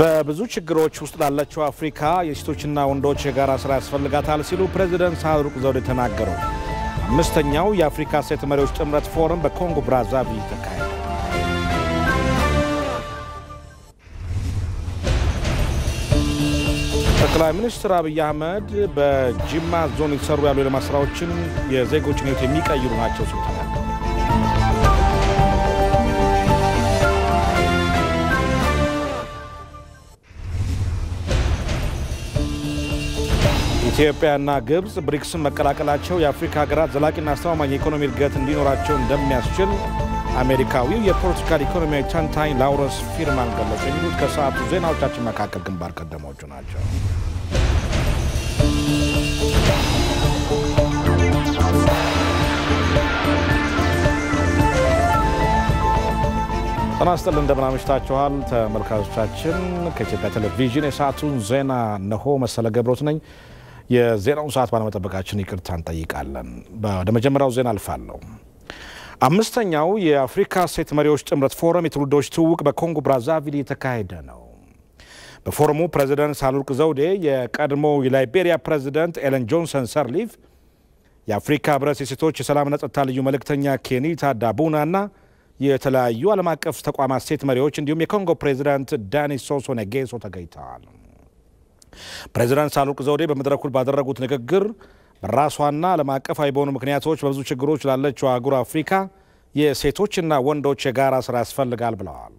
በብዙ ችግሮች ውስጥ ላለችው አፍሪካ የሴቶችና ወንዶች የጋራ ስራ ያስፈልጋታል ሲሉ ፕሬዚደንት ሳህለወርቅ ዘውዴ ተናገሩ። አምስተኛው የአፍሪካ ሴት መሪዎች ጥምረት ፎረም በኮንጎ ብራዛቪል ተካሄደ። ጠቅላይ ሚኒስትር አብይ አህመድ በጂማ ዞን የተሰሩ ያሉ የልማት ስራዎችን የዜጎችን ሕይወት የሚቀይሩ ናቸው ሲሉ ኢትዮጵያና ግብፅ ብሪክስን መቀላቀላቸው የአፍሪካ ሀገራት ዘላቂና አስተማማኝ የኢኮኖሚ እድገት እንዲኖራቸው እንደሚያስችል አሜሪካዊው የፖለቲካል ኢኮኖሚያዊ ተንታኝ ላውረንስ ፊርማን ገለጹ። የሚሉት ከሰዓቱ ዜናዎቻችን መካከል ግንባር ቀደሞቹ ናቸው። ጤና ይስጥልኝ ተመልካቾቻችን። ከኢትዮጵያ ቴሌቪዥን የሰዓቱን ዜና እነሆ። መሰለ ገብሮት ነኝ። የዜናውን ሰዓት ባለመጠበቃችን ይቅርታ እንጠይቃለን። ወደ መጀመሪያው ዜና አልፋለሁ። አምስተኛው የአፍሪካ ሴት መሪዎች ጥምረት ፎረም የትውልዶች ትውውቅ በኮንጎ ብራዛቪል እየተካሄደ ነው። በፎረሙ ፕሬዚደንት ሳህለወርቅ ዘውዴ፣ የቀድሞ የላይቤሪያ ፕሬዚደንት ኤለን ጆንሰን ሰርሊፍ፣ የአፍሪካ ህብረት የሴቶች የሰላምና ጸጥታ ልዩ መልእክተኛ ኬኒታ ዳቡና እና የተለያዩ ዓለም አቀፍ ተቋማት ሴት መሪዎች እንዲሁም የኮንጎ ፕሬዚዳንት ዳኒ ሶሶ ነጌሶ ተገኝተዋል። ፕሬዚዳንት ሳህለወርቅ ዘውዴ በመድረኩ ባደረጉት ንግግር በራሷና ዓለም አቀፋዊ በሆኑ ምክንያቶች በብዙ ችግሮች ላለችው አህጉር አፍሪካ የሴቶችና ወንዶች የጋራ ስራ ያስፈልጋል ብለዋል።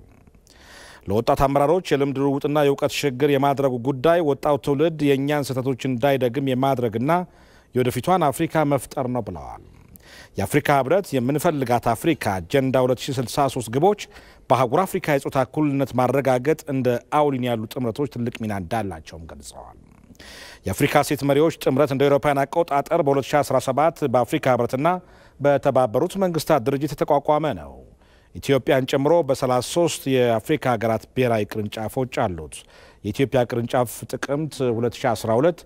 ለወጣት አመራሮች የልምድ ልውውጥና የእውቀት ሽግግር የማድረጉ ጉዳይ ወጣቱ ትውልድ የእኛን ስህተቶች እንዳይደግም የማድረግና የወደፊቷን አፍሪካ መፍጠር ነው ብለዋል። የአፍሪካ ህብረት የምንፈልጋት አፍሪካ አጀንዳ 2063 ግቦች በአህጉር አፍሪካ የጾታ እኩልነት ማረጋገጥ እንደ አውሊን ያሉ ጥምረቶች ትልቅ ሚና እንዳላቸውም ገልጸዋል። የአፍሪካ ሴት መሪዎች ጥምረት እንደ አውሮፓውያን አቆጣጠር በ2017 በአፍሪካ ህብረትና በተባበሩት መንግስታት ድርጅት የተቋቋመ ነው። ኢትዮጵያን ጨምሮ በ33 የአፍሪካ ሀገራት ብሔራዊ ቅርንጫፎች አሉት። የኢትዮጵያ ቅርንጫፍ ጥቅምት 2012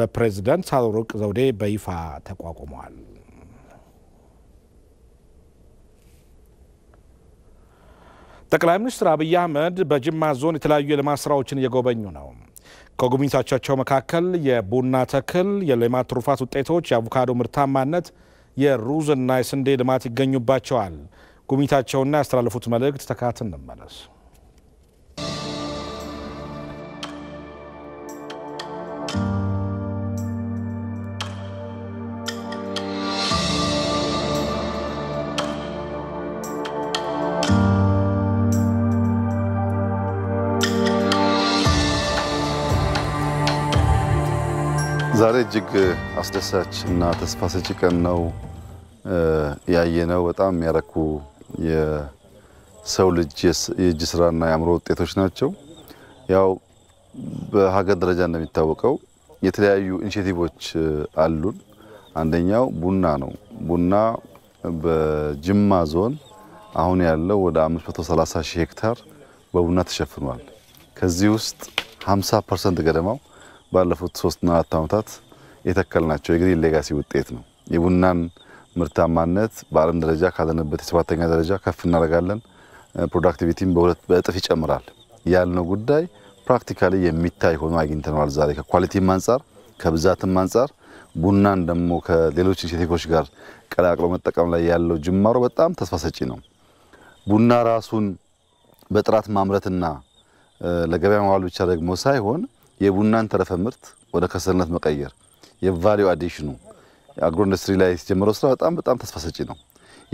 በፕሬዝደንት ሳህለወርቅ ዘውዴ በይፋ ተቋቁመዋል። ጠቅላይ ሚኒስትር አብይ አህመድ በጅማ ዞን የተለያዩ የልማት ስራዎችን እየጎበኙ ነው። ከጉብኝቶቻቸው መካከል የቡና ተክል፣ የሌማት ትሩፋት ውጤቶች፣ የአቮካዶ ምርታማነት፣ እና የስንዴ ልማት ይገኙባቸዋል። ጉብኝታቸውና ያስተላለፉት መልእክት ተካትን እንመለስ። Thank you. ዛሬ እጅግ አስደሳች እና ተስፋ ሰጪ ቀን ነው ያየነው። በጣም የሚያረኩ የሰው ልጅ የእጅ ስራና የአእምሮ ውጤቶች ናቸው። ያው በሀገር ደረጃ እንደሚታወቀው የተለያዩ ኢኒሽቲቮች አሉን። አንደኛው ቡና ነው። ቡና በጅማ ዞን አሁን ያለው ወደ 530 ሺህ ሄክታር በቡና ተሸፍኗል። ከዚህ ውስጥ 50 ፐርሰንት ገደማው ባለፉት ሶስትና አራት ዓመታት የተከልናቸው የግሪን ሌጋሲ ውጤት ነው። የቡናን ምርታማነት በዓለም ደረጃ ካለንበት የሰባተኛ ደረጃ ከፍ እናደርጋለን። ፕሮዳክቲቪቲም በሁለት በእጥፍ ይጨምራል ያልነው ጉዳይ ፕራክቲካሊ የሚታይ ሆኖ አግኝተነዋል። ዛሬ ከኳሊቲም አንጻር ከብዛትም አንጻር ቡናን ደግሞ ከሌሎች ኢንሴቲቮች ጋር ቀላቅሎ መጠቀም ላይ ያለው ጅማሮ በጣም ተስፋ ሰጪ ነው። ቡና ራሱን በጥራት ማምረትና ለገበያ ማዋል ብቻ ደግሞ ሳይሆን የቡናን ተረፈ ምርት ወደ ከሰልነት መቀየር የቫሊዩ አዲሽኑ አግሮ ኢንዱስትሪ ላይ የተጀመረው ስራ በጣም በጣም ተስፋ ሰጪ ነው።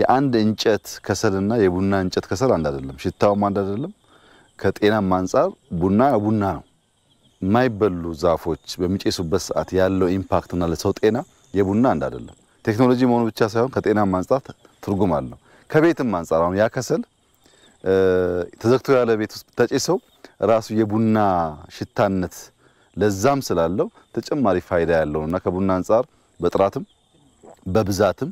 የአንድ እንጨት ከሰልና የቡና እንጨት ከሰል አንድ አይደለም፣ ሽታውም አንድ አይደለም። ከጤናም አንጻር ቡና ቡና ነው። የማይበሉ ዛፎች በሚጨሱበት ሰዓት ያለው ኢምፓክትና ለሰው ጤና የቡና አንድ አይደለም። ቴክኖሎጂ መሆኑ ብቻ ሳይሆን ከጤናም አንጻር ትርጉም አለው። ከቤትም አንጻር አሁን ያ ከሰል ተዘግቶ ያለ ቤት ውስጥ ብታጨሰው ራሱ የቡና ሽታነት ለዛም ስላለው ተጨማሪ ፋይዳ ያለውና ከቡና አንጻር በጥራትም በብዛትም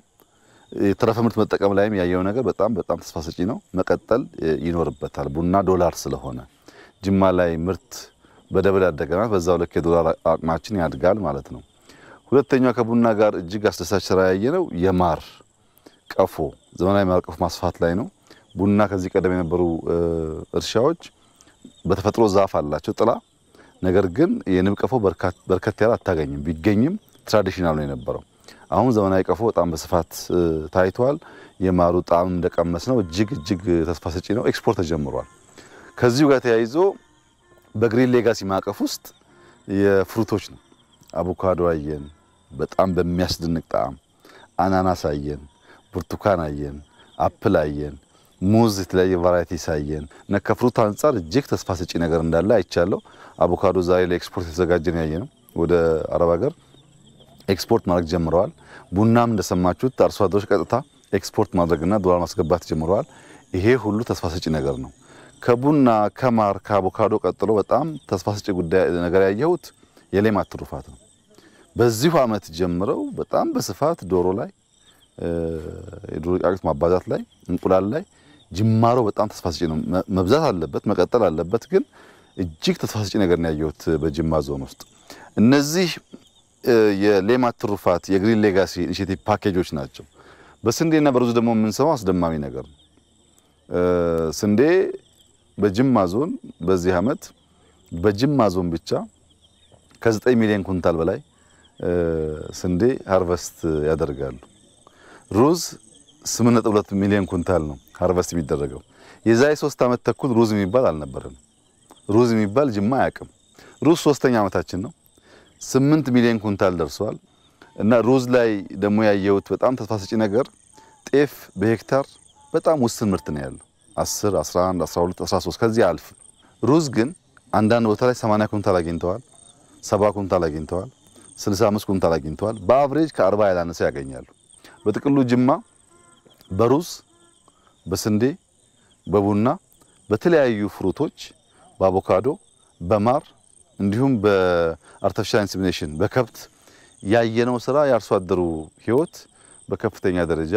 የተረፈ ምርት መጠቀም ላይም ያየው ነገር በጣም በጣም ተስፋ ሰጪ ነው። መቀጠል ይኖርበታል። ቡና ዶላር ስለሆነ ጅማ ላይ ምርት በደብል ያደገናል። በዛው ልክ የዶላር አቅማችን ያድጋል ማለት ነው። ሁለተኛው ከቡና ጋር እጅግ አስደሳች ስራ ያየ ነው የማር ቀፎ ዘመናዊ ማር ቀፎ ማስፋት ላይ ነው። ቡና ከዚህ ቀደም የነበሩ እርሻዎች በተፈጥሮ ዛፍ አላቸው ጥላ ነገር ግን የንብ ቀፎ በርከት ያለ አታገኝም። ቢገኝም ትራዲሽናል ነው የነበረው። አሁን ዘመናዊ ቀፎ በጣም በስፋት ታይቷል። የማሩ ጣዕም እንደቀመስ ነው። እጅግ እጅግ ተስፋ ሰጪ ነው። ኤክስፖርት ተጀምሯል። ከዚሁ ጋር ተያይዞ በግሪን ሌጋሲ ማዕቀፍ ውስጥ የፍሩቶች ነው። አቮካዶ አየን፣ በጣም በሚያስደንቅ ጣዕም አናናስ አየን፣ ብርቱካን አየን፣ አፕል አየን፣ ሙዝ የተለያየ ቫራይቲ ሳየን ነከፍሩት አንጻር እጅግ ተስፋ ሰጪ ነገር እንዳለ አይቻለሁ። አቮካዶ ዛሬ ለኤክስፖርት የተዘጋጀ ነው ያየ ነው። ወደ አረብ ሀገር ኤክስፖርት ማድረግ ጀምረዋል። ቡናም እንደሰማችሁት አርሶ አደሮች ቀጥታ ኤክስፖርት ማድረግና ዶላር ማስገባት ጀምረዋል። ይሄ ሁሉ ተስፋ ሰጪ ነገር ነው። ከቡና ከማር ከአቮካዶ ቀጥሎ በጣም ተስፋ ሰጪ ጉዳይ ነገር ያየሁት የሌማት ትሩፋት ነው። በዚሁ አመት ጀምረው በጣም በስፋት ዶሮ ላይ የዶሮ ቃቅት ማባዛት ላይ እንቁላል ላይ ጅማሮ በጣም ተስፋስጪ ነው። መብዛት አለበት፣ መቀጠል አለበት። ግን እጅግ ተስፋስጪ ነገር ነው ያየሁት በጅማ ዞን ውስጥ እነዚህ የሌማት ትሩፋት የግሪን ሌጋሲ ኢኒሼቲቭ ፓኬጆች ናቸው። በስንዴና በሩዝ ደግሞ የምንሰማው አስደማሚ ነገር ነው። ስንዴ በጅማ ዞን በዚህ ዓመት በጅማ ዞን ብቻ ከ9 ሚሊዮን ኩንታል በላይ ስንዴ ሃርቨስት ያደርጋሉ። ሩዝ 8.2 ሚሊዮን ኩንታል ነው ሀርቨስት የሚደረገው። የዛሬ ሶስት ዓመት ተኩል ሩዝ የሚባል አልነበረም። ሩዝ የሚባል ጅማ አያውቅም። ሩዝ ሶስተኛ ዓመታችን ነው። ስምንት ሚሊዮን ኩንታል ደርሰዋል። እና ሩዝ ላይ ደግሞ ያየሁት በጣም ተስፋ ሰጪ ነገር ጤፍ በሄክታር በጣም ውስን ምርት ነው ያለው 10፣ 11፣ 12፣ 13 ከዚህ አልፍ። ሩዝ ግን አንዳንድ ቦታ ላይ 80 ኩንታል አግኝተዋል፣ 70 ኩንታል አግኝተዋል፣ 65 ኩንታል አግኝተዋል። በአቨሬጅ ከ40 ያላነሰ ያገኛሉ። በጥቅሉ ጅማ በሩዝ በስንዴ፣ በቡና፣ በተለያዩ ፍሩቶች፣ በአቮካዶ፣ በማር እንዲሁም በአርቲፊሻል ኢንሰሚኔሽን በከብት ያየነው ስራ የአርሶ አደሩ ህይወት በከፍተኛ ደረጃ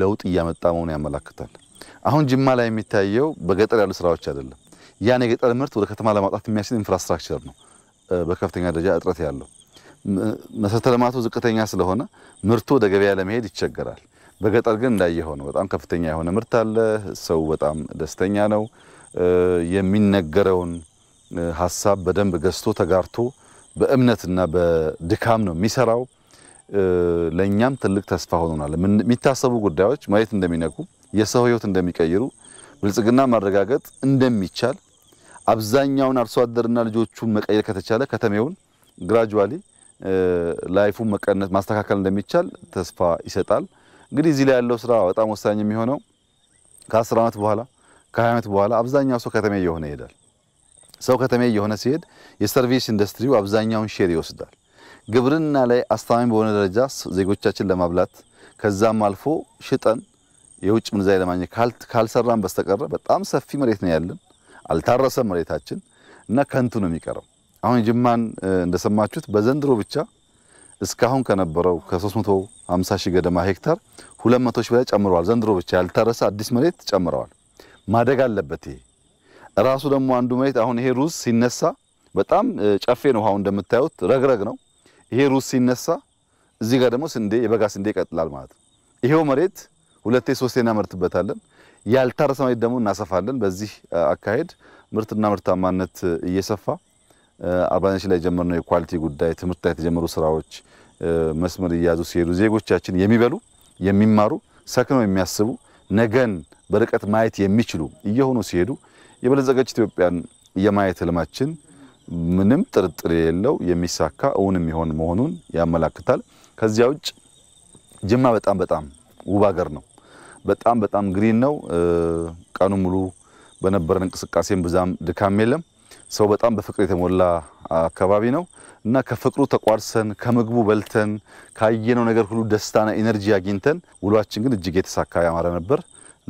ለውጥ እያመጣ መሆኑን ያመላክታል። አሁን ጅማ ላይ የሚታየው በገጠር ያሉ ስራዎች አይደለም። ያን የገጠር ምርት ወደ ከተማ ለማውጣት የሚያስችል ኢንፍራስትራክቸር ነው በከፍተኛ ደረጃ እጥረት ያለው። መሰረተ ልማቱ ዝቅተኛ ስለሆነ ምርቱ ወደ ገበያ ለመሄድ ይቸገራል። በገጠር ግን እንዳየኸው ነው። በጣም ከፍተኛ የሆነ ምርት አለ። ሰው በጣም ደስተኛ ነው። የሚነገረውን ሀሳብ በደንብ ገዝቶ ተጋርቶ በእምነትና በድካም ነው የሚሰራው። ለእኛም ትልቅ ተስፋ ሆኖናል። የሚታሰቡ ጉዳዮች ማየት እንደሚነኩ፣ የሰው ህይወት እንደሚቀይሩ፣ ብልጽግና ማረጋገጥ እንደሚቻል አብዛኛውን አርሶ አደርና ልጆቹን መቀየር ከተቻለ ከተሜውን ግራጁዋሊ ላይፉን መቀነስ ማስተካከል እንደሚቻል ተስፋ ይሰጣል። እንግዲህ እዚህ ላይ ያለው ስራ በጣም ወሳኝ የሚሆነው ከአስር ዓመት በኋላ ከሀያ ዓመት በኋላ አብዛኛው ሰው ከተሜ እየሆነ ይሄዳል። ሰው ከተሜ እየሆነ ሲሄድ የሰርቪስ ኢንዱስትሪው አብዛኛውን ሼር ይወስዳል። ግብርና ላይ አስተማሚ በሆነ ደረጃ ዜጎቻችን ለማብላት ከዛም አልፎ ሽጠን የውጭ ምንዛሪ ለማግኘት ካልሰራን በስተቀረ በጣም ሰፊ መሬት ነው ያለን፣ አልታረሰም መሬታችን እና ከንቱ ነው የሚቀረው። አሁን ጅማን እንደሰማችሁት በዘንድሮ ብቻ እስካሁን ከነበረው ከ350 ሺህ ገደማ ሄክታር 200 ሺህ በላይ ጨምረዋል። ዘንድሮ ብቻ ያልታረሰ አዲስ መሬት ጨምረዋል። ማደግ አለበት። ይሄ ራሱ ደግሞ አንዱ መሬት አሁን ይሄ ሩዝ ሲነሳ በጣም ጨፌ ነው። አሁን እንደምታዩት ረግረግ ነው። ይሄ ሩዝ ሲነሳ እዚህ ጋር ደግሞ ስንዴ የበጋ ስንዴ ይቀጥላል ማለት ነው። ይሄው መሬት ሁለቴ ሶስቴ እናመርትበታለን። ያልታረሰ መሬት ደግሞ እናሰፋለን። በዚህ አካሄድ ምርትና ምርታማነት እየሰፋ አርባንሺ ላይ የጀመርነው የኳሊቲ ጉዳይ ትምህርት ላይ የተጀመሩ ስራዎች መስመር እየያዙ ሲሄዱ ዜጎቻችን የሚበሉ የሚማሩ ሰክነው የሚያስቡ ነገን በርቀት ማየት የሚችሉ እየሆኑ ሲሄዱ የበለጸገች ኢትዮጵያን የማየት ህልማችን ምንም ጥርጥር የሌለው የሚሳካ እውን የሚሆን መሆኑን ያመላክታል። ከዚያ ውጭ ጅማ በጣም በጣም ውብ ሀገር ነው። በጣም በጣም ግሪን ነው። ቀኑ ሙሉ በነበረን እንቅስቃሴም ብዛም ድካም የለም። ሰው በጣም በፍቅር የተሞላ አካባቢ ነው እና ከፍቅሩ ተቋርሰን ከምግቡ በልተን ካየነው ነገር ሁሉ ደስታና ኢነርጂ አግኝተን ውሏችን ግን እጅግ የተሳካ ያማረ ነበር።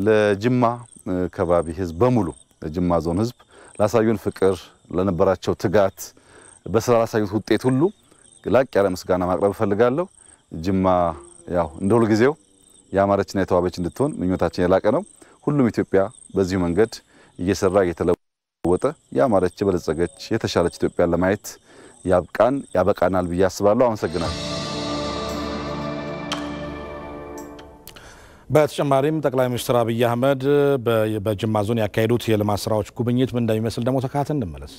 ለጅማ ከባቢ ህዝብ በሙሉ ለጅማ ዞን ህዝብ ላሳዩን ፍቅር፣ ለነበራቸው ትጋት፣ በስራ ላሳዩት ውጤት ሁሉ ላቅ ያለ ምስጋና ማቅረብ እፈልጋለሁ። ጅማ ያው እንደ ሁልጊዜው የአማረችና የተዋበች እንድትሆን ምኞታችን የላቀ ነው። ሁሉም ኢትዮጵያ በዚሁ መንገድ እየሰራ እየተለ የተለወጠ ያማረች የበለጸገች የተሻለች ኢትዮጵያን ለማየት ያብቃን ያበቃናል ብዬ አስባለሁ። አመሰግናለሁ። በተጨማሪም ጠቅላይ ሚኒስትር አብይ አህመድ በጅማ ዞን ያካሄዱት የልማት ስራዎች ጉብኝት ምን እንደሚመስል ደግሞ ተካተን እንመለስ።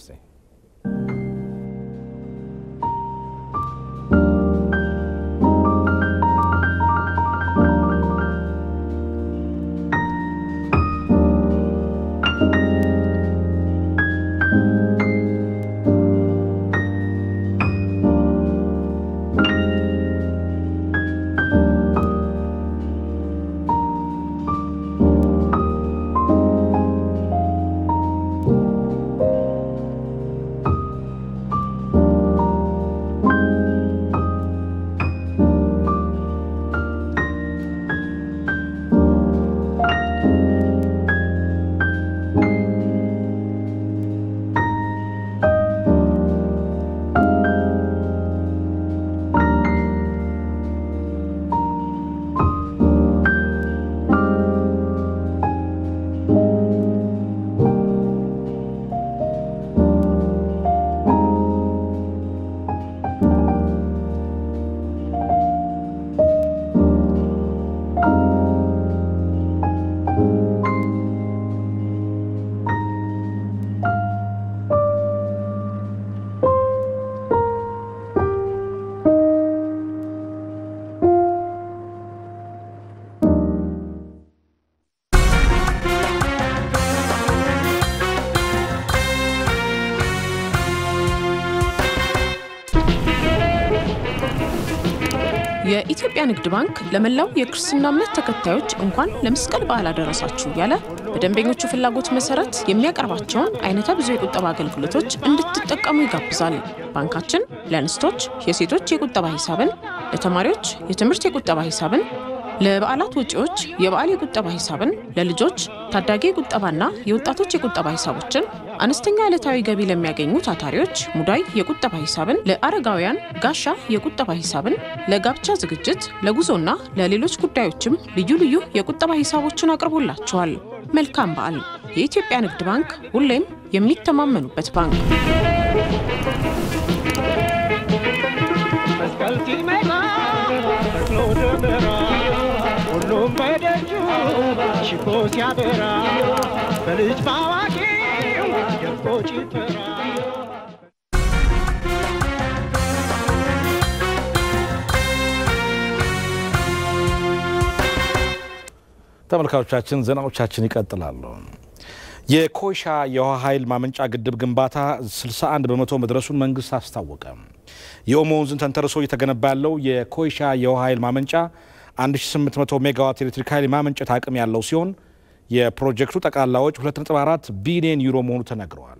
የኢትዮጵያ ንግድ ባንክ ለመላው የክርስትና እምነት ተከታዮች እንኳን ለመስቀል በዓል አደረሳችሁ እያለ በደንበኞቹ ፍላጎት መሰረት የሚያቀርባቸውን አይነተ ብዙ የቁጠባ አገልግሎቶች እንድትጠቀሙ ይጋብዛል። ባንካችን ለእንስቶች የሴቶች የቁጠባ ሂሳብን፣ ለተማሪዎች የትምህርት የቁጠባ ሂሳብን ለበዓላት ወጪዎች የበዓል የቁጠባ ሂሳብን ለልጆች ታዳጊ የቁጠባና የወጣቶች የቁጠባ ሂሳቦችን አነስተኛ ዕለታዊ ገቢ ለሚያገኙ ታታሪዎች ሙዳይ የቁጠባ ሂሳብን ለአረጋውያን ጋሻ የቁጠባ ሂሳብን ለጋብቻ ዝግጅት ለጉዞና ለሌሎች ጉዳዮችም ልዩ ልዩ የቁጠባ ሂሳቦችን አቅርቦላቸዋል። መልካም በዓል። የኢትዮጵያ ንግድ ባንክ ሁሌም የሚተማመኑበት ባንክ ሽቦ ሲያበራ በልጅ ተመልካቾቻችን ዜናዎቻችን ይቀጥላሉ። የኮይሻ የውሃ ኃይል ማመንጫ ግድብ ግንባታ 61 በመቶ መድረሱን መንግስት አስታወቀ። የኦሞ ወንዝን ተንተርሶ እየተገነባ ያለው የኮይሻ የውሃ ኃይል ማመንጫ 1800 ሜጋዋት ኤሌክትሪክ ኃይል የማመንጨት አቅም ያለው ሲሆን የፕሮጀክቱ ጠቅላላዎች 2.4 ቢሊዮን ዩሮ መሆኑ ተነግረዋል።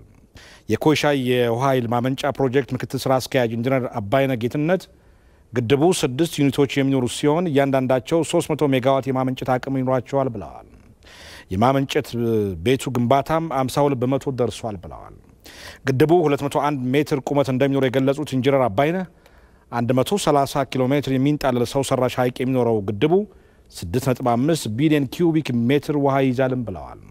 የኮይሻ የውሃ ኃይል ማመንጫ ፕሮጀክት ምክትል ስራ አስኪያጅ ኢንጂነር አባይነ ጌትነት ግድቡ ስድስት ዩኒቶች የሚኖሩ ሲሆን እያንዳንዳቸው 300 ሜጋዋት የማመንጨት አቅም ይኖራቸዋል ብለዋል። የማመንጨት ቤቱ ግንባታም 52 በመቶ ደርሷል ብለዋል። ግድቡ 201 ሜትር ቁመት እንደሚኖር የገለጹት ኢንጂነር አባይነህ 130 ኪሎ ሜትር የሚንጣለል ሰው ሰራሽ ሐይቅ የሚኖረው ግድቡ 6.5 ቢሊዮን ኪዩቢክ ሜትር ውሃ ይይዛልም ብለዋል።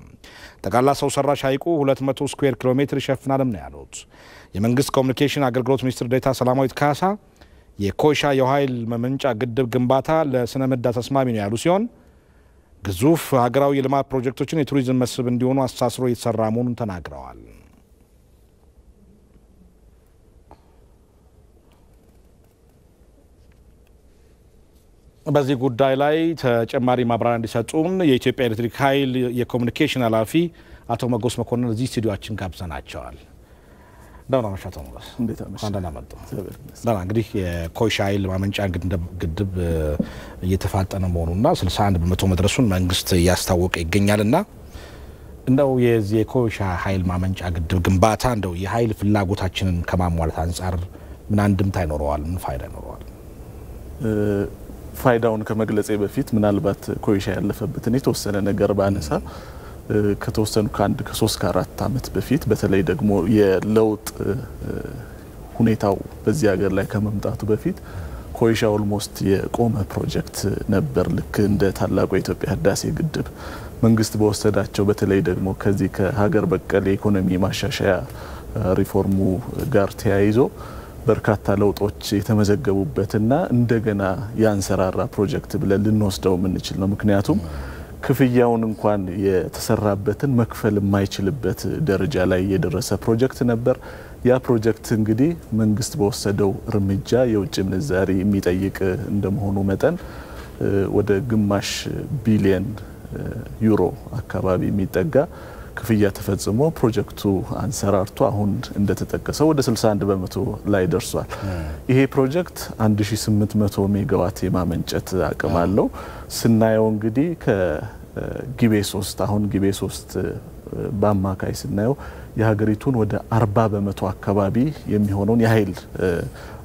ጠቅላላ ሰው ሰራሽ ሐይቁ 200 ስኩዌር ኪሎ ሜትር ይሸፍናልም ነው ያሉት። የመንግስት ኮሚኒኬሽን አገልግሎት ሚኒስትር ዴታ ሰላማዊት ካሳ የኮይሻ የውሃ ኃይል መመንጫ ግድብ ግንባታ ለስነ ምህዳር ተስማሚ ነው ያሉ ሲሆን ግዙፍ ሀገራዊ የልማት ፕሮጀክቶችን የቱሪዝም መስህብ እንዲሆኑ አስተሳስሮ እየተሰራ መሆኑን ተናግረዋል። በዚህ ጉዳይ ላይ ተጨማሪ ማብራሪያ እንዲሰጡን የኢትዮጵያ ኤሌክትሪክ ኃይል የኮሚኒኬሽን ኃላፊ አቶ መጎስ መኮንን እዚህ ስቱዲዮችን ጋብዘናቸዋል። እንደምን አመሻ አቶ መጎስ። ደህና መጡ። ደህና እንግዲህ የኮይሻ ኃይል ማመንጫ ግድብ እየተፋጠነ መሆኑና 61 በመቶ መድረሱን መንግስት እያስታወቀ ይገኛል እና እንደው የዚህ የኮይሻ ኃይል ማመንጫ ግድብ ግንባታ እንደው የኃይል ፍላጎታችንን ከማሟላት አንጻር ምን አንድምታ ይኖረዋል? ምን ፋይዳ ይኖረዋል? ፋይዳውን ከመግለጼ በፊት ምናልባት ኮይሻ ያለፈበትን የተወሰነ ነገር ባነሳ ከተወሰኑ ከአንድ ከሶስት ከአራት ዓመት በፊት በተለይ ደግሞ የለውጥ ሁኔታው በዚህ ሀገር ላይ ከመምጣቱ በፊት ኮይሻ ኦልሞስት የቆመ ፕሮጀክት ነበር። ልክ እንደ ታላቁ የኢትዮጵያ ህዳሴ ግድብ መንግስት በወሰዳቸው በተለይ ደግሞ ከዚህ ከሀገር በቀል የኢኮኖሚ ማሻሻያ ሪፎርሙ ጋር ተያይዞ በርካታ ለውጦች የተመዘገቡበትና እንደገና ያንሰራራ ፕሮጀክት ብለን ልንወስደው የምንችል ነው። ምክንያቱም ክፍያውን እንኳን የተሰራበትን መክፈል የማይችልበት ደረጃ ላይ የደረሰ ፕሮጀክት ነበር። ያ ፕሮጀክት እንግዲህ መንግስት በወሰደው እርምጃ የውጭ ምንዛሪ የሚጠይቅ እንደመሆኑ መጠን ወደ ግማሽ ቢሊየን ዩሮ አካባቢ የሚጠጋ ክፍያ ተፈጽሞ ፕሮጀክቱ አንሰራርቶ አሁን እንደተጠቀሰው ወደ 61 በመቶ ላይ ደርሷል። ይሄ ፕሮጀክት 1800 ሜጋዋት የማመንጨት አቅም አለው። ስናየው እንግዲህ ከጊቤ 3 አሁን ጊቤ 3 በአማካይ ስናየው የሀገሪቱን ወደ 40 በመቶ አካባቢ የሚሆነውን የኃይል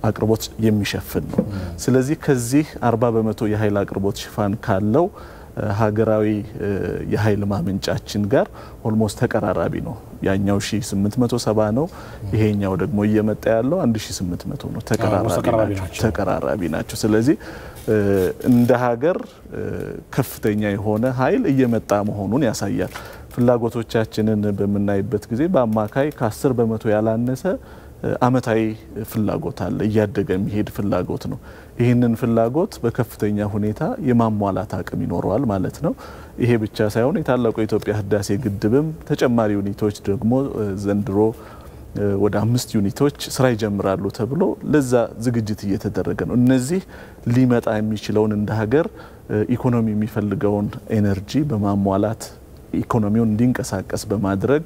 አቅርቦት የሚሸፍን ነው። ስለዚህ ከዚህ 40 በመቶ የኃይል አቅርቦት ሽፋን ካለው ሀገራዊ የኃይል ማመንጫችን ጋር ኦልሞስት ተቀራራቢ ነው። ያኛው 1870 ነው፣ ይሄኛው ደግሞ እየመጣ ያለው 1800 ነው። ተቀራራቢ ናቸው። ስለዚህ እንደ ሀገር ከፍተኛ የሆነ ኃይል እየመጣ መሆኑን ያሳያል። ፍላጎቶቻችንን በምናይበት ጊዜ በአማካይ ከ10 በመቶ ያላነሰ አመታዊ ፍላጎት አለ። እያደገ የሚሄድ ፍላጎት ነው። ይህንን ፍላጎት በከፍተኛ ሁኔታ የማሟላት አቅም ይኖረዋል ማለት ነው። ይሄ ብቻ ሳይሆን የታላቁ የኢትዮጵያ ህዳሴ ግድብም ተጨማሪ ዩኒቶች ደግሞ ዘንድሮ ወደ አምስት ዩኒቶች ስራ ይጀምራሉ ተብሎ ለዛ ዝግጅት እየተደረገ ነው። እነዚህ ሊመጣ የሚችለውን እንደ ሀገር ኢኮኖሚ የሚፈልገውን ኤነርጂ በማሟላት ኢኮኖሚውን እንዲንቀሳቀስ በማድረግ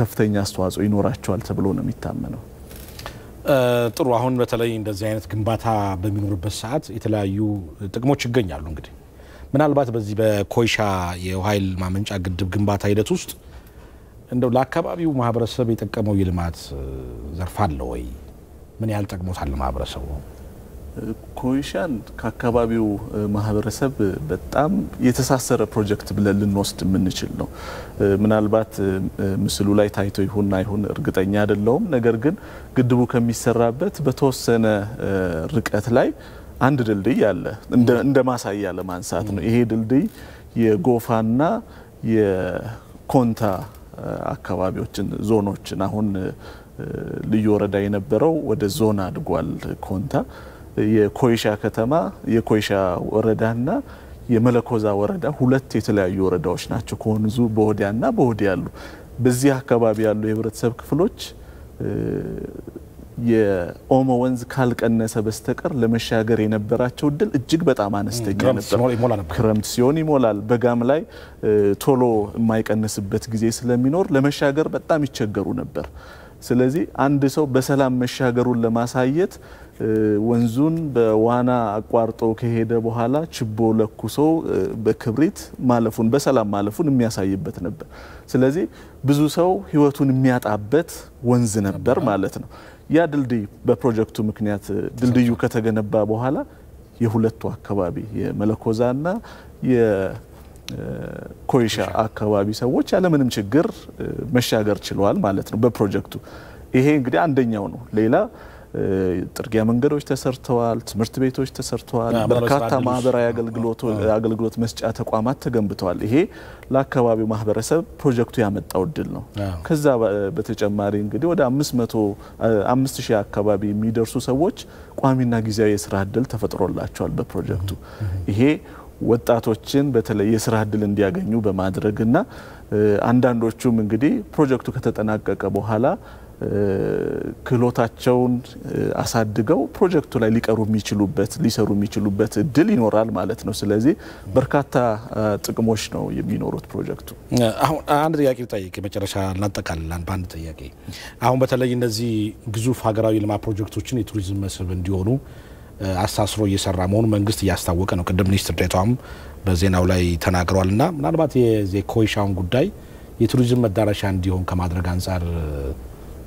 ከፍተኛ አስተዋጽኦ ይኖራቸዋል ተብሎ ነው የሚታመነው። ጥሩ። አሁን በተለይ እንደዚህ አይነት ግንባታ በሚኖርበት ሰዓት የተለያዩ ጥቅሞች ይገኛሉ። እንግዲህ ምናልባት በዚህ በኮይሻ የውሃ ማመንጫ ግድብ ግንባታ ሂደት ውስጥ እንደው ለአካባቢው ማህበረሰብ የጠቀመው የልማት ዘርፍ አለ ወይ? ምን ያህል ጠቅሞታል ማህበረሰቡ? ኮይሻን ከአካባቢው ማህበረሰብ በጣም የተሳሰረ ፕሮጀክት ብለን ልንወስድ የምንችል ነው። ምናልባት ምስሉ ላይ ታይቶ ይሁን አይሁን እርግጠኛ አይደለውም። ነገር ግን ግድቡ ከሚሰራበት በተወሰነ ርቀት ላይ አንድ ድልድይ አለ፣ እንደ ማሳያ ለማንሳት ነው። ይሄ ድልድይ የጎፋና የኮንታ አካባቢዎችን ዞኖችን አሁን ልዩ ወረዳ የነበረው ወደ ዞን አድጓል ኮንታ የኮይሻ ከተማ የኮይሻ ወረዳና የመለኮዛ ወረዳ ሁለት የተለያዩ ወረዳዎች ናቸው። ከወንዙ በወዲያና በወዲ ያሉ በዚህ አካባቢ ያሉ የህብረተሰብ ክፍሎች የኦሞ ወንዝ ካልቀነሰ በስተቀር ለመሻገር የነበራቸው እድል እጅግ በጣም አነስተኛ ነበር። ክረምት ሲሆን ይሞላል፣ በጋም ላይ ቶሎ የማይቀንስበት ጊዜ ስለሚኖር ለመሻገር በጣም ይቸገሩ ነበር። ስለዚህ አንድ ሰው በሰላም መሻገሩን ለማሳየት ወንዙን በዋና አቋርጦ ከሄደ በኋላ ችቦ ለኩሶ በክብሪት ማለፉን በሰላም ማለፉን የሚያሳይበት ነበር። ስለዚህ ብዙ ሰው ሕይወቱን የሚያጣበት ወንዝ ነበር ማለት ነው። ያ ድልድይ በፕሮጀክቱ ምክንያት ድልድዩ ከተገነባ በኋላ የሁለቱ አካባቢ የመለኮዛና ኮይሻ አካባቢ ሰዎች ያለምንም ችግር መሻገር ችለዋል ማለት ነው በፕሮጀክቱ። ይሄ እንግዲህ አንደኛው ነው። ሌላ ጥርጊያ መንገዶች ተሰርተዋል፣ ትምህርት ቤቶች ተሰርተዋል፣ በርካታ ማህበራዊ አገልግሎት መስጫ ተቋማት ተገንብተዋል። ይሄ ለአካባቢው ማህበረሰብ ፕሮጀክቱ ያመጣው እድል ነው። ከዛ በተጨማሪ እንግዲህ ወደ አምስት ሺህ አካባቢ የሚደርሱ ሰዎች ቋሚና ጊዜያዊ የስራ እድል ተፈጥሮላቸዋል በፕሮጀክቱ ይሄ ወጣቶችን በተለይ የስራ እድል እንዲያገኙ በማድረግና አንዳንዶቹም እንግዲህ ፕሮጀክቱ ከተጠናቀቀ በኋላ ክህሎታቸውን አሳድገው ፕሮጀክቱ ላይ ሊቀሩ የሚችሉበት ሊሰሩ የሚችሉበት እድል ይኖራል ማለት ነው። ስለዚህ በርካታ ጥቅሞች ነው የሚኖሩት ፕሮጀክቱ። አሁን አንድ ጥያቄ ጠይቅ፣ መጨረሻ እናጠቃልላን በአንድ ጥያቄ። አሁን በተለይ እነዚህ ግዙፍ ሀገራዊ ልማት ፕሮጀክቶችን የቱሪዝም መስህብ እንዲሆኑ አሳስሮ እየሰራ መሆኑን መንግስት እያስታወቀ ነው። ቅድም ሚኒስትር ዴኤታዋም በዜናው ላይ ተናግረዋል እና ምናልባት የኮይሻውን ጉዳይ የቱሪዝም መዳረሻ እንዲሆን ከማድረግ አንጻር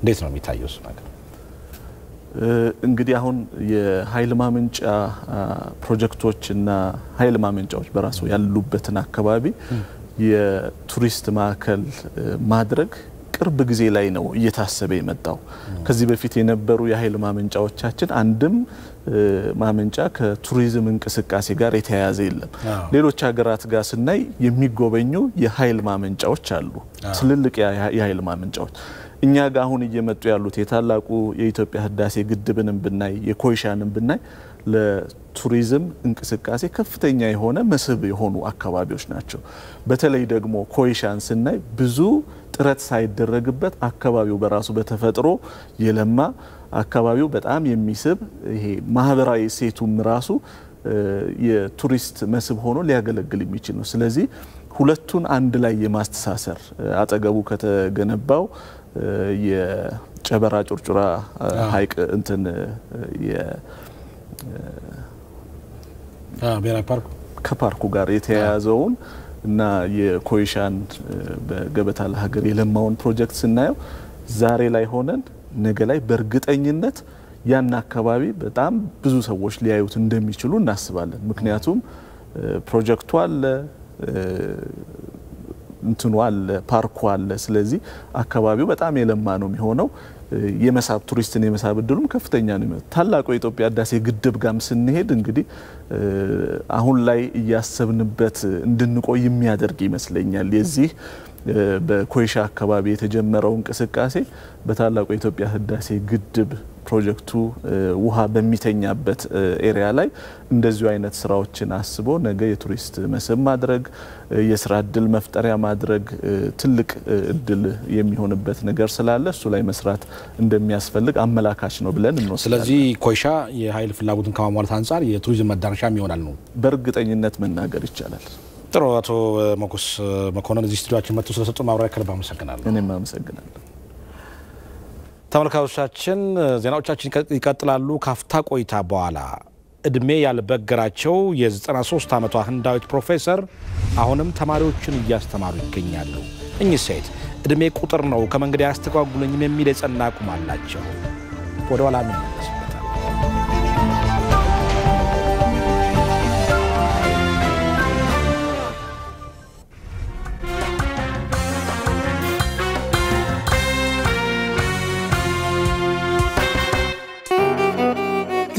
እንዴት ነው የሚታየው እሱ ነገር? እንግዲህ አሁን የኃይል ማመንጫ ፕሮጀክቶች እና ኃይል ማመንጫዎች በራሱ ያሉበትን አካባቢ የቱሪስት ማዕከል ማድረግ ቅርብ ጊዜ ላይ ነው እየታሰበ የመጣው። ከዚህ በፊት የነበሩ የኃይል ማመንጫዎቻችን አንድም ማመንጫ ከቱሪዝም እንቅስቃሴ ጋር የተያያዘ የለም። ሌሎች ሀገራት ጋር ስናይ የሚጎበኙ የኃይል ማመንጫዎች አሉ፣ ትልልቅ የኃይል ማመንጫዎች። እኛ ጋር አሁን እየመጡ ያሉት የታላቁ የኢትዮጵያ ህዳሴ ግድብንም ብናይ የኮይሻንም ብናይ ለቱሪዝም እንቅስቃሴ ከፍተኛ የሆነ መስህብ የሆኑ አካባቢዎች ናቸው። በተለይ ደግሞ ኮይሻን ስናይ ብዙ ጥረት ሳይደረግበት አካባቢው በራሱ በተፈጥሮ የለማ አካባቢው በጣም የሚስብ ይሄ ማህበራዊ ሴቱም ራሱ የቱሪስት መስህብ ሆኖ ሊያገለግል የሚችል ነው። ስለዚህ ሁለቱን አንድ ላይ የማስተሳሰር አጠገቡ ከተገነባው የጨበራ ጩርጩራ ሀይቅ እንትን ብሔራዊ ከፓርኩ ጋር የተያያዘውን እና የኮይሻን በገበታ ለሀገር የለማውን ፕሮጀክት ስናየው ዛሬ ላይ ሆነን ነገ ላይ በእርግጠኝነት ያን አካባቢ በጣም ብዙ ሰዎች ሊያዩት እንደሚችሉ እናስባለን። ምክንያቱም ፕሮጀክቱ አለ፣ እንትኑ አለ፣ ፓርኩ አለ። ስለዚህ አካባቢው በጣም የለማ ነው የሚሆነው። የመሳብ ቱሪስትን የመሳብ እድሉም ከፍተኛ ነው። ታላቁ የኢትዮጵያ ህዳሴ ግድብ ጋም ስንሄድ እንግዲህ አሁን ላይ እያሰብንበት እንድንቆይ የሚያደርግ ይመስለኛል የዚህ በኮይሻ አካባቢ የተጀመረው እንቅስቃሴ በታላቁ የኢትዮጵያ ህዳሴ ግድብ ፕሮጀክቱ ውሃ በሚተኛበት ኤሪያ ላይ እንደዚሁ አይነት ስራዎችን አስቦ ነገ የቱሪስት መስህብ ማድረግ፣ የስራ እድል መፍጠሪያ ማድረግ ትልቅ እድል የሚሆንበት ነገር ስላለ እሱ ላይ መስራት እንደሚያስፈልግ አመላካች ነው ብለን እንወስዳለን። ስለዚህ ኮይሻ የኃይል ፍላጎትን ከማሟላት አንጻር የቱሪዝም መዳረሻም ይሆናል ነው በእርግጠኝነት መናገር ይቻላል። ጥሩ አቶ መጎስ መኮንን እዚህ ስቱዲዮችን መጥቶ ስለሰጡ ማብራሪያ ከልብ አመሰግናለሁ። እኔም አመሰግናለሁ። ተመልካቾቻችን ዜናዎቻችን ይቀጥላሉ። ካፍታ ቆይታ በኋላ እድሜ ያልበገራቸው የ93 ዓመቷ ህንዳዊት ፕሮፌሰር አሁንም ተማሪዎችን እያስተማሩ ይገኛሉ። እኚህ ሴት እድሜ ቁጥር ነው ከመንገድ ያስተጓጉለኝም የሚል የጸና አቋም አላቸው። ወደ ኋላ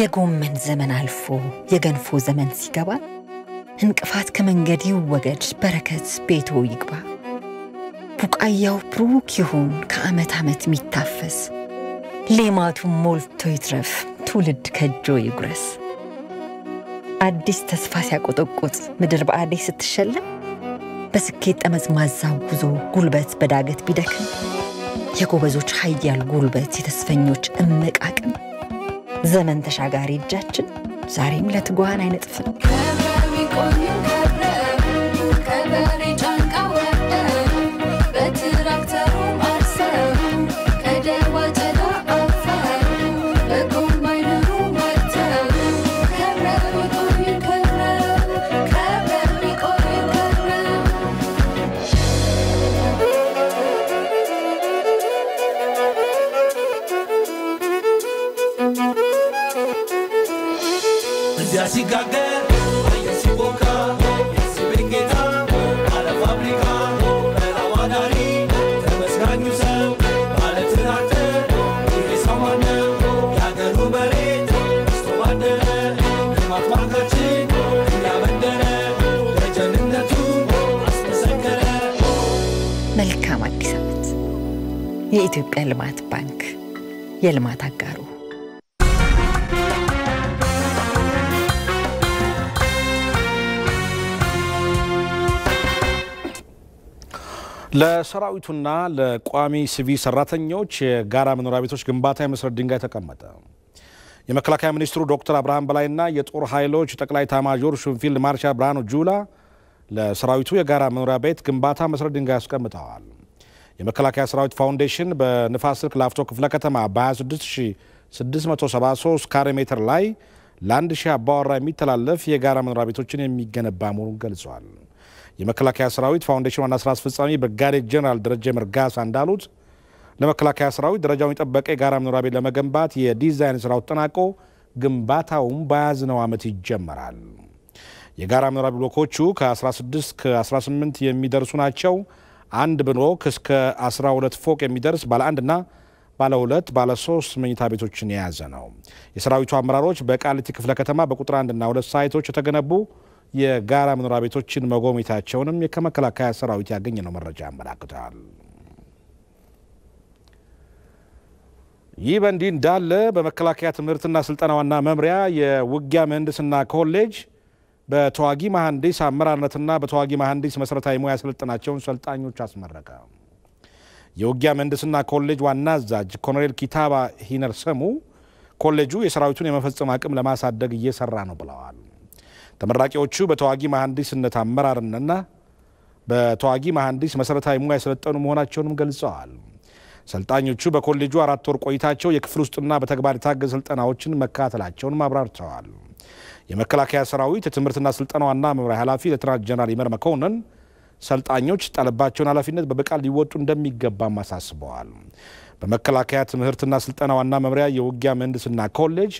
የጎመን ዘመን አልፎ የገንፎ ዘመን ሲገባ እንቅፋት ከመንገድ ይወገድ፣ በረከት ቤቶ ይግባ። ቡቃያው ብሩክ ይሁን ከዓመት ዓመት የሚታፈስ ሌማቱም ሞልቶ ይትረፍ፣ ትውልድ ከእጆ ይጉረስ። አዲስ ተስፋ ሲያቆጠቁጥ ምድር በአዴ ስትሸለም በስኬት ጠመዝማዛ ጉዞ ጉልበት በዳገት ቢደክም የጎበዞች ኃያል ጉልበት የተስፈኞች እምቅ አቅም ዘመን ተሻጋሪ እጃችን ዛሬም ለትጉሃን አይነጥፍም። የኢትዮጵያ ልማት ባንክ የልማት አጋሩ ለሰራዊቱና ለቋሚ ሲቪል ሰራተኞች የጋራ መኖሪያ ቤቶች ግንባታ የመሰረት ድንጋይ ተቀመጠ። የመከላከያ ሚኒስትሩ ዶክተር አብርሃም በላይና የጦር ኃይሎች ጠቅላይ ታማዦር ሹም ፊልድ ማርሻል ብርሃኑ ጁላ ለሰራዊቱ የጋራ መኖሪያ ቤት ግንባታ መሰረት ድንጋይ አስቀምጠዋል። የመከላከያ ሰራዊት ፋውንዴሽን በንፋስ ስልክ ላፍቶ ክፍለ ከተማ በ26673 ካሬ ሜትር ላይ ለአንድ ሺህ አባወራ የሚተላለፍ የጋራ መኖሪያ ቤቶችን የሚገነባ መሆኑን ገልጿል። የመከላከያ ሰራዊት ፋውንዴሽን ዋና ስራ አስፈጻሚ ብርጋዴር ጄኔራል ደረጀ መርጋሳ እንዳሉት ለመከላከያ ሰራዊት ደረጃውን የጠበቀ የጋራ መኖሪያ ቤት ለመገንባት የዲዛይን ስራው ተጠናቆ ግንባታውም በያዝነው ዓመት ይጀመራል። የጋራ መኖሪያ ብሎኮቹ ከ16 18 የሚደርሱ ናቸው። አንድ ብሎክ እስከ 12 ፎቅ የሚደርስ ባለ አንድና ባለ ሁለት ባለ ሶስት መኝታ ቤቶችን የያዘ ነው። የሰራዊቱ አመራሮች በቃሊቲ ክፍለ ከተማ በቁጥር አንድና ሁለት ሳይቶች የተገነቡ የጋራ መኖሪያ ቤቶችን መጎብኘታቸውንም ከመከላከያ ሰራዊት ነው መረጃ ያመላክታል። ይህ በእንዲህ እንዳለ በመከላከያ ትምህርትና ስልጠና ዋና መምሪያ የውጊያ ምህንድስና ኮሌጅ በተዋጊ መሐንዲስ አመራርነትና በተዋጊ መሐንዲስ መሠረታዊ ሙያ ስልጠናቸውን ሰልጣኞች አስመረቀ። የውጊያ ምህንድስና ኮሌጅ ዋና አዛዥ ኮሎኔል ኪታባ ሰሙ ኮሌጁ የሰራዊቱን የመፈጸም አቅም ለማሳደግ እየሰራ ነው ብለዋል። ተመራቂዎቹ በተዋጊ መሐንዲስነት አመራርና በተዋጊ መሐንዲስ መሠረታዊ ሙያ የሰለጠኑ መሆናቸውንም ገልጸዋል። ሰልጣኞቹ በኮሌጁ አራት ወር ቆይታቸው የክፍል ውስጥና በተግባር የታገዘ ስልጠናዎችን መካተላቸውን አብራርተዋል። የመከላከያ ሰራዊት የትምህርትና ስልጠና ዋና መምሪያ ኃላፊ ሌተናንት ጀነራል ይመር መኮንን ሰልጣኞች የተጣለባቸውን ኃላፊነት በብቃት ሊወጡ እንደሚገባም አሳስበዋል። በመከላከያ ትምህርትና ስልጠና ዋና መምሪያ የውጊያ ምህንድስና ኮሌጅ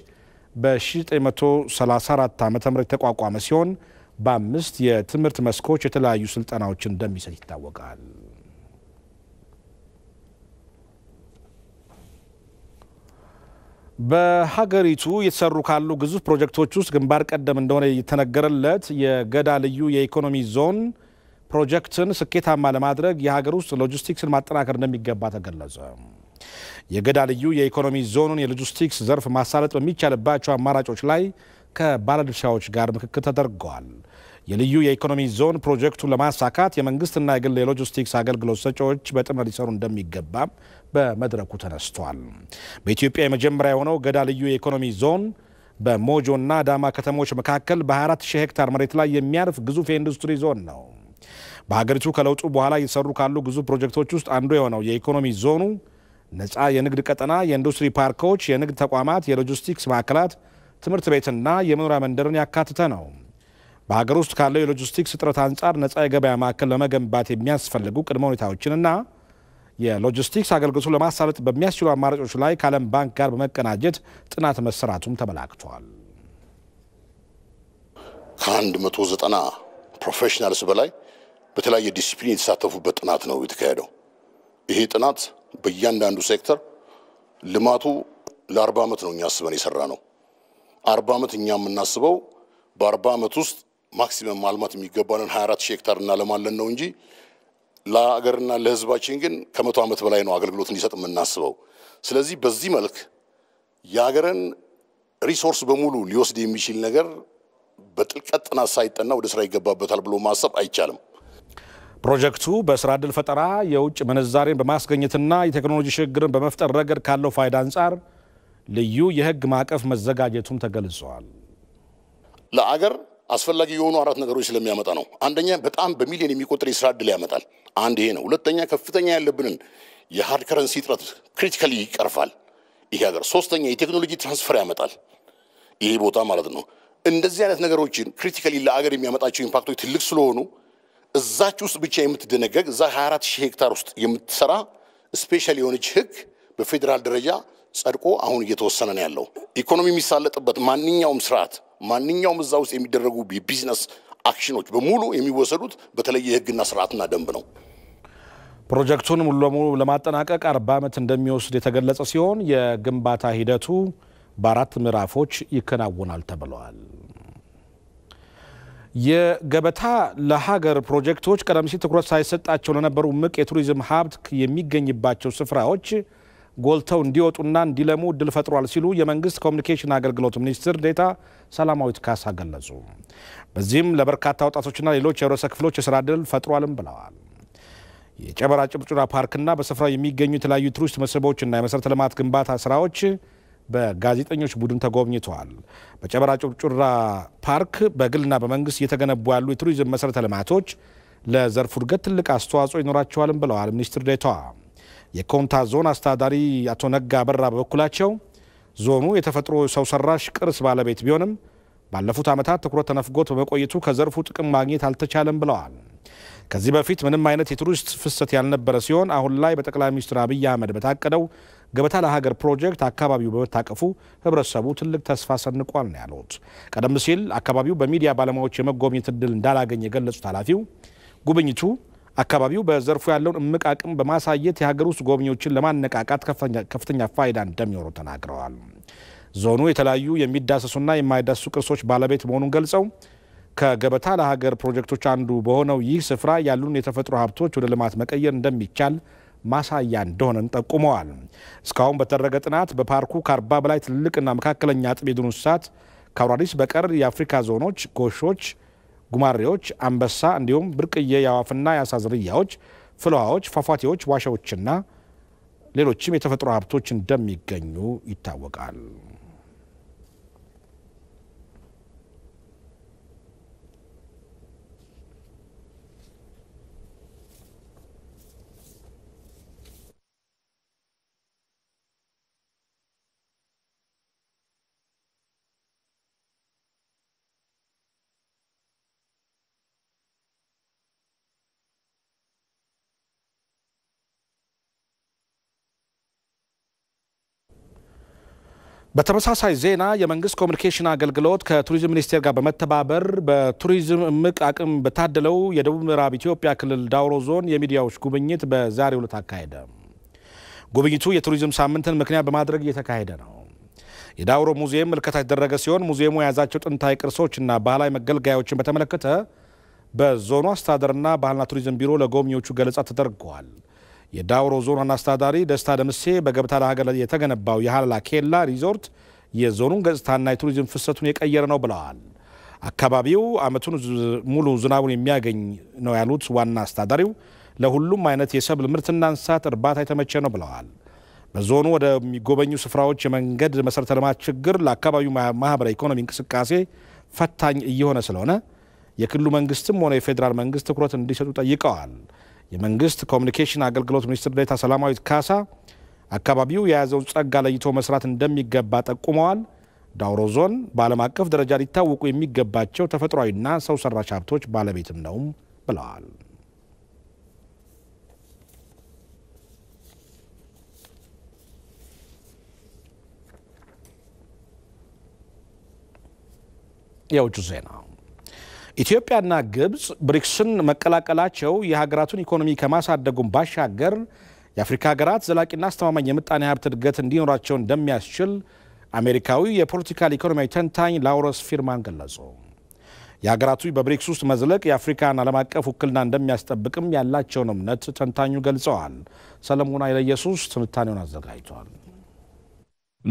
በ1934 ዓ ም የተቋቋመ ሲሆን በአምስት የትምህርት መስኮች የተለያዩ ስልጠናዎችን እንደሚሰጥ ይታወቃል። በሀገሪቱ የተሰሩ ካሉ ግዙፍ ፕሮጀክቶች ውስጥ ግንባር ቀደም እንደሆነ የተነገረለት የገዳ ልዩ የኢኮኖሚ ዞን ፕሮጀክትን ስኬታማ ለማድረግ የሀገር ውስጥ ሎጂስቲክስን ማጠናከር እንደሚገባ ተገለጸ። የገዳ ልዩ የኢኮኖሚ ዞኑን የሎጂስቲክስ ዘርፍ ማሳለጥ በሚቻልባቸው አማራጮች ላይ ከባለድርሻዎች ጋር ምክክር ተደርገዋል። የልዩ የኢኮኖሚ ዞን ፕሮጀክቱን ለማሳካት የመንግስትና የግል የሎጂስቲክስ አገልግሎት ሰጪዎች በጥምረት ሊሰሩ እንደሚገባ በመድረኩ ተነስቷል። በኢትዮጵያ የመጀመሪያ የሆነው ገዳ ልዩ የኢኮኖሚ ዞን በሞጆና አዳማ ከተሞች መካከል በ24 ሺህ ሄክታር መሬት ላይ የሚያርፍ ግዙፍ የኢንዱስትሪ ዞን ነው። በሀገሪቱ ከለውጡ በኋላ እየሰሩ ካሉ ግዙፍ ፕሮጀክቶች ውስጥ አንዱ የሆነው የኢኮኖሚ ዞኑ ነፃ የንግድ ቀጠና፣ የኢንዱስትሪ ፓርኮች፣ የንግድ ተቋማት፣ የሎጂስቲክስ ማዕከላት፣ ትምህርት ቤትና የመኖሪያ መንደርን ያካተተ ነው። በሀገር ውስጥ ካለው የሎጂስቲክስ እጥረት አንጻር ነፃ የገበያ ማዕከል ለመገንባት የሚያስፈልጉ ቅድመ ሁኔታዎችንና የሎጂስቲክስ አገልግሎቱን ለማሳለጥ በሚያስችሉ አማራጮች ላይ ከዓለም ባንክ ጋር በመቀናጀት ጥናት መሰራቱም ተመላክቷል። ከአንድ መቶ ዘጠና ፕሮፌሽናልስ በላይ በተለያየ ዲሲፕሊን የተሳተፉበት ጥናት ነው የተካሄደው። ይሄ ጥናት በእያንዳንዱ ሴክተር ልማቱ ለአርባ ዓመት ነው እኛ አስበን የሰራ ነው። አርባ ዓመት እኛ የምናስበው በአርባ ዓመት ውስጥ ማክሲመም ማልማት የሚገባንን 24 ሺህ ሄክታር እናለማለን ነው እንጂ ለሀገርና ለህዝባችን ግን ከመቶ ዓመት በላይ ነው አገልግሎት እንዲሰጥ የምናስበው። ስለዚህ በዚህ መልክ የሀገርን ሪሶርስ በሙሉ ሊወስድ የሚችል ነገር በጥልቀት ጥናት ሳይጠና ወደ ስራ ይገባበታል ብሎ ማሰብ አይቻልም። ፕሮጀክቱ በስራ ዕድል ፈጠራ፣ የውጭ ምንዛሬን በማስገኘትና የቴክኖሎጂ ሽግግርን በመፍጠር ረገድ ካለው ፋይዳ አንጻር ልዩ የህግ ማዕቀፍ መዘጋጀቱም ተገልጿል። ለአገር አስፈላጊ የሆኑ አራት ነገሮች ስለሚያመጣ ነው። አንደኛ በጣም በሚሊዮን የሚቆጠር የስራ እድል ያመጣል። አንድ ይሄ ነው። ሁለተኛ ከፍተኛ ያለብንን የሀርድ ከረንሲ እጥረት ክሪቲካሊ ይቀርፋል ይሄ ሀገር። ሶስተኛ የቴክኖሎጂ ትራንስፈር ያመጣል ይሄ ቦታ ማለት ነው። እንደዚህ አይነት ነገሮችን ክሪቲካሊ ለአገር የሚያመጣቸው ኢምፓክቶች ትልቅ ስለሆኑ እዛች ውስጥ ብቻ የምትደነገግ እዛ 24 ሺህ ሄክታር ውስጥ የምትሰራ ስፔሻል የሆነች ህግ በፌዴራል ደረጃ ጸድቆ አሁን እየተወሰነ ነው ያለው። ኢኮኖሚ የሚሳለጥበት ማንኛውም ስርዓት ማንኛውም እዛ ውስጥ የሚደረጉ የቢዝነስ አክሽኖች በሙሉ የሚወሰዱት በተለየ የህግና ስርዓትና ደንብ ነው። ፕሮጀክቱን ሙሉ ለሙሉ ለማጠናቀቅ አርባ ዓመት እንደሚወስድ የተገለጸ ሲሆን የግንባታ ሂደቱ በአራት ምዕራፎች ይከናወናል ተብለዋል። የገበታ ለሀገር ፕሮጀክቶች ቀደም ሲል ትኩረት ሳይሰጣቸው ለነበሩ ምቅ የቱሪዝም ሀብት የሚገኝባቸው ስፍራዎች ጎልተው እንዲወጡና እንዲለሙ እድል ፈጥሯል ሲሉ የመንግስት ኮሚኒኬሽን አገልግሎት ሚኒስትር ዴታ ሰላማዊት ካሳ ገለጹ። በዚህም ለበርካታ ወጣቶችና ሌሎች የህብረተሰብ ክፍሎች የስራ እድል ፈጥሯልም ብለዋል። የጨበራ ጭብጭራ ፓርክና በስፍራው የሚገኙ የተለያዩ ቱሪስት መስህቦችና የመሠረተ ልማት ግንባታ ስራዎች በጋዜጠኞች ቡድን ተጎብኝተዋል። በጨበራ ጩርጩራ ፓርክ በግልና በመንግስት እየተገነቡ ያሉ የቱሪዝም መሠረተ ልማቶች ለዘርፉ እድገት ትልቅ አስተዋጽኦ ይኖራቸዋልም ብለዋል ሚኒስትር ዴኤታዋ። የኮንታ ዞን አስተዳዳሪ አቶ ነጋ በራ በበኩላቸው ዞኑ የተፈጥሮ ሰው ሰራሽ ቅርስ ባለቤት ቢሆንም ባለፉት ዓመታት ትኩረት ተነፍጎት በመቆየቱ ከዘርፉ ጥቅም ማግኘት አልተቻለም ብለዋል። ከዚህ በፊት ምንም አይነት የቱሪስት ፍሰት ያልነበረ ሲሆን አሁን ላይ በጠቅላይ ሚኒስትር አብይ አህመድ በታቀደው ገበታ ለሀገር ፕሮጀክት አካባቢው በመታቀፉ ህብረተሰቡ ትልቅ ተስፋ ሰንቋል ነው ያሉት። ቀደም ሲል አካባቢው በሚዲያ ባለሙያዎች የመጎብኘት እድል እንዳላገኝ የገለጹት ኃላፊው ጉብኝቱ አካባቢው በዘርፉ ያለውን እምቅ አቅም በማሳየት የሀገር ውስጥ ጎብኚዎችን ለማነቃቃት ከፍተኛ ፋይዳ እንደሚኖሩ ተናግረዋል። ዞኑ የተለያዩ የሚዳሰሱና የማይዳሰሱ ቅርሶች ባለቤት መሆኑን ገልጸው ከገበታ ለሀገር ፕሮጀክቶች አንዱ በሆነው ይህ ስፍራ ያሉን የተፈጥሮ ሀብቶች ወደ ልማት መቀየር እንደሚቻል ማሳያ እንደሆነን ጠቁመዋል። እስካሁን በተደረገ ጥናት በፓርኩ ከአርባ በላይ ትልልቅና መካከለኛ አጥቢ የዱር እንስሳት ከአውራሪስ በቀር የአፍሪካ ዞኖች ጎሾች ጉማሬዎች፣ አንበሳ እንዲሁም ብርቅዬ የአዋፍና የአሳ ዝርያዎች፣ ፍልሃዎች፣ ፏፏቴዎች፣ ዋሻዎችና ሌሎችም የተፈጥሮ ሀብቶች እንደሚገኙ ይታወቃል። በተመሳሳይ ዜና የመንግስት ኮሚኒኬሽን አገልግሎት ከቱሪዝም ሚኒስቴር ጋር በመተባበር በቱሪዝም እምቅ አቅም በታደለው የደቡብ ምዕራብ ኢትዮጵያ ክልል ዳውሮ ዞን የሚዲያዎች ጉብኝት በዛሬው ዕለት አካሄደ። ጉብኝቱ የቱሪዝም ሳምንትን ምክንያት በማድረግ እየተካሄደ ነው። የዳውሮ ሙዚየም ምልከታ የተደረገ ሲሆን ሙዚየሙ የያዛቸው ጥንታዊ ቅርሶችና ባህላዊ መገልገያዎችን በተመለከተ በዞኑ አስተዳደርና ባህልና ቱሪዝም ቢሮ ለጎብኚዎቹ ገለጻ ተደርገዋል። የዳውሮ ዞን ዋና አስተዳዳሪ ደስታ ደምሴ በገብታ ለሀገር የተገነባው የሀላላ ኬላ ሪዞርት የዞኑን ገጽታና የቱሪዝም ፍሰቱን የቀየረ ነው ብለዋል። አካባቢው ዓመቱን ሙሉ ዝናቡን የሚያገኝ ነው ያሉት ዋና አስተዳዳሪው ለሁሉም አይነት የሰብል ምርትና እንስሳት እርባታ የተመቸ ነው ብለዋል። በዞኑ ወደሚጎበኙ ስፍራዎች የመንገድ መሠረተ ልማት ችግር ለአካባቢው ማህበራዊ ኢኮኖሚ እንቅስቃሴ ፈታኝ እየሆነ ስለሆነ የክልሉ መንግስትም ሆነ የፌዴራል መንግስት ትኩረት እንዲሰጡ ጠይቀዋል። የመንግስት ኮሚኒኬሽን አገልግሎት ሚኒስትር ዴኤታ ሰላማዊት ካሳ አካባቢው የያዘውን ጸጋ ለይቶ መስራት እንደሚገባ ጠቁመዋል። ዳውሮ ዞን በዓለም አቀፍ ደረጃ ሊታወቁ የሚገባቸው ተፈጥሯዊና ሰው ሰራሽ ሀብቶች ባለቤትም ነውም ብለዋል። የውጭ ዜና ኢትዮጵያና ግብፅ ብሪክስን መቀላቀላቸው የሀገራቱን ኢኮኖሚ ከማሳደጉን ባሻገር የአፍሪካ ሀገራት ዘላቂና አስተማማኝ የምጣኔ ሀብት እድገት እንዲኖራቸው እንደሚያስችል አሜሪካዊ የፖለቲካል ኢኮኖሚያዊ ተንታኝ ላውረስ ፊርማን ገለጹ። የሀገራቱ በብሪክስ ውስጥ መዝለቅ የአፍሪካን ዓለም አቀፍ ውክልና እንደሚያስጠብቅም ያላቸውን እምነት ተንታኙ ገልጸዋል። ሰለሞን ኃይለ ትንታኔውን አዘጋጅቷል።